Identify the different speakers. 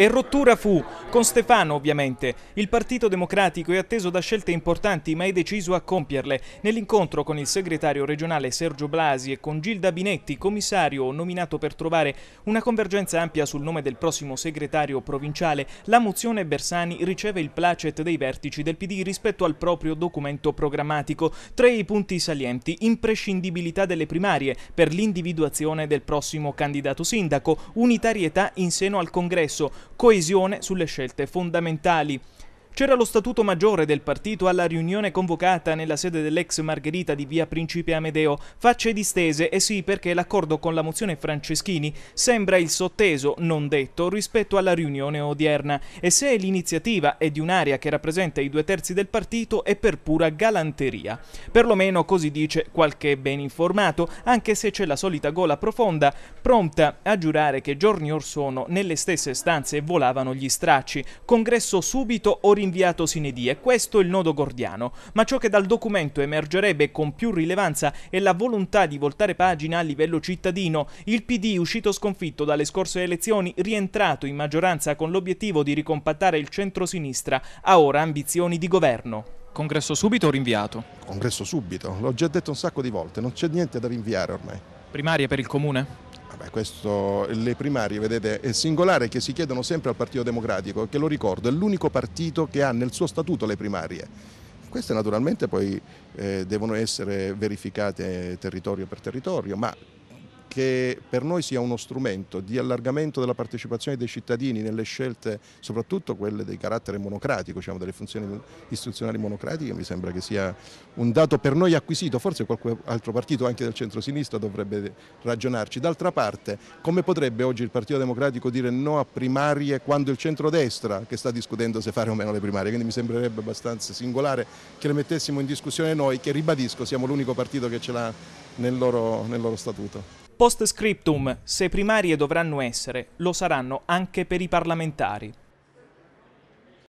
Speaker 1: E rottura fu, con Stefano ovviamente. Il Partito Democratico è atteso da scelte importanti ma è deciso a compierle. Nell'incontro con il segretario regionale Sergio Blasi e con Gilda Binetti, commissario nominato per trovare una convergenza ampia sul nome del prossimo segretario provinciale, la mozione Bersani riceve il placet dei vertici del PD rispetto al proprio documento programmatico. Tre i punti salienti, imprescindibilità delle primarie per l'individuazione del prossimo candidato sindaco, unitarietà in seno al congresso, coesione sulle scelte fondamentali c'era lo statuto maggiore del partito alla riunione convocata nella sede dell'ex Margherita di via Principe Amedeo, facce distese e eh sì perché l'accordo con la mozione Franceschini sembra il sotteso, non detto, rispetto alla riunione odierna e se l'iniziativa è di un'area che rappresenta i due terzi del partito è per pura galanteria. Perlomeno così dice qualche ben informato, anche se c'è la solita gola profonda, pronta a giurare che giorni or sono nelle stesse stanze volavano gli stracci, congresso subito orientato inviato sine die. questo è il nodo gordiano, ma ciò che dal documento emergerebbe con più rilevanza è la volontà di voltare pagina a livello cittadino, il PD uscito sconfitto dalle scorse elezioni, rientrato in maggioranza con l'obiettivo di ricompattare il centro-sinistra, ha ora ambizioni di governo.
Speaker 2: Congresso subito o rinviato? Congresso subito, l'ho già detto un sacco di volte, non c'è niente da rinviare ormai. Primaria per il comune? Questo, le primarie, vedete, è singolare che si chiedono sempre al Partito Democratico, che lo ricordo, è l'unico partito che ha nel suo statuto le primarie. Queste naturalmente poi eh, devono essere verificate territorio per territorio, ma che per noi sia uno strumento di allargamento della partecipazione dei cittadini nelle scelte, soprattutto quelle di carattere monocratico, diciamo, delle funzioni istituzionali monocratiche, mi sembra che sia un dato per noi acquisito, forse qualche altro partito anche del centro-sinistra dovrebbe ragionarci. D'altra parte, come potrebbe oggi il Partito Democratico dire no a primarie quando il centro-destra, che sta discutendo se fare o meno le primarie, quindi mi sembrerebbe abbastanza singolare che le mettessimo in discussione noi, che ribadisco siamo l'unico partito che ce l'ha nel loro, nel loro statuto.
Speaker 1: Post scriptum, se primarie dovranno essere, lo saranno anche per i parlamentari.